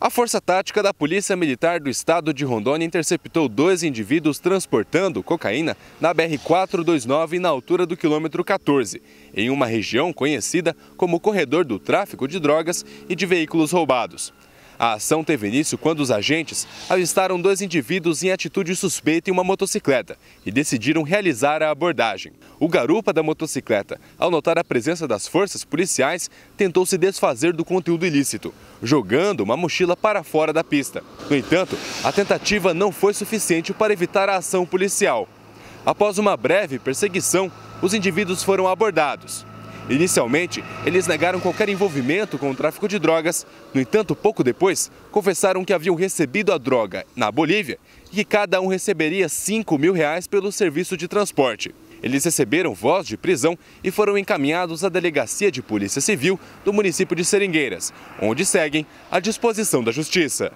A Força Tática da Polícia Militar do Estado de Rondônia interceptou dois indivíduos transportando cocaína na BR-429 na altura do quilômetro 14, em uma região conhecida como Corredor do Tráfico de Drogas e de Veículos Roubados. A ação teve início quando os agentes avistaram dois indivíduos em atitude suspeita em uma motocicleta e decidiram realizar a abordagem. O garupa da motocicleta, ao notar a presença das forças policiais, tentou se desfazer do conteúdo ilícito, jogando uma mochila para fora da pista. No entanto, a tentativa não foi suficiente para evitar a ação policial. Após uma breve perseguição, os indivíduos foram abordados. Inicialmente, eles negaram qualquer envolvimento com o tráfico de drogas. No entanto, pouco depois, confessaram que haviam recebido a droga na Bolívia e que cada um receberia 5 mil reais pelo serviço de transporte. Eles receberam voz de prisão e foram encaminhados à Delegacia de Polícia Civil do município de Seringueiras, onde seguem à disposição da Justiça.